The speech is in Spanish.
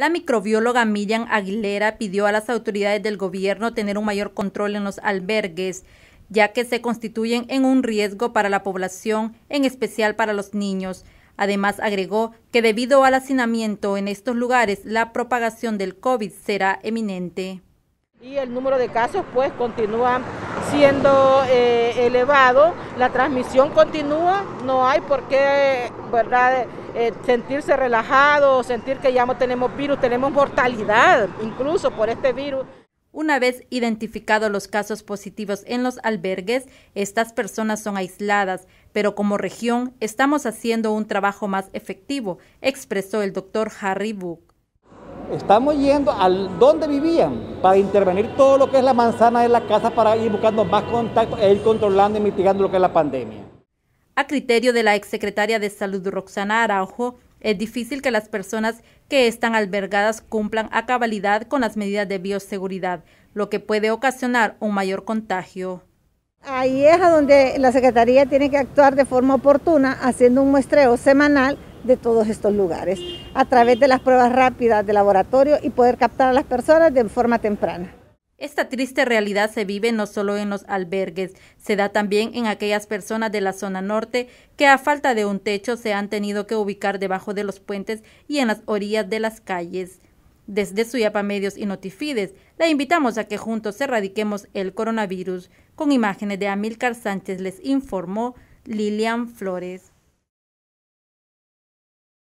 La microbióloga Miriam Aguilera pidió a las autoridades del gobierno tener un mayor control en los albergues, ya que se constituyen en un riesgo para la población, en especial para los niños. Además, agregó que debido al hacinamiento en estos lugares, la propagación del COVID será eminente. Y el número de casos pues continúa siendo eh, elevado, la transmisión continúa, no hay por qué, ¿verdad?, eh, sentirse relajado, sentir que ya no tenemos virus, tenemos mortalidad incluso por este virus. Una vez identificados los casos positivos en los albergues, estas personas son aisladas, pero como región estamos haciendo un trabajo más efectivo, expresó el doctor Harry Book. Estamos yendo al donde vivían para intervenir todo lo que es la manzana de la casa para ir buscando más contacto e ir controlando y mitigando lo que es la pandemia. A criterio de la exsecretaria de Salud Roxana Araujo, es difícil que las personas que están albergadas cumplan a cabalidad con las medidas de bioseguridad, lo que puede ocasionar un mayor contagio. Ahí es a donde la Secretaría tiene que actuar de forma oportuna, haciendo un muestreo semanal de todos estos lugares, a través de las pruebas rápidas de laboratorio y poder captar a las personas de forma temprana. Esta triste realidad se vive no solo en los albergues, se da también en aquellas personas de la zona norte que a falta de un techo se han tenido que ubicar debajo de los puentes y en las orillas de las calles. Desde Suyapa Medios y Notifides, la invitamos a que juntos erradiquemos el coronavirus. Con imágenes de Amílcar Sánchez les informó Lilian Flores.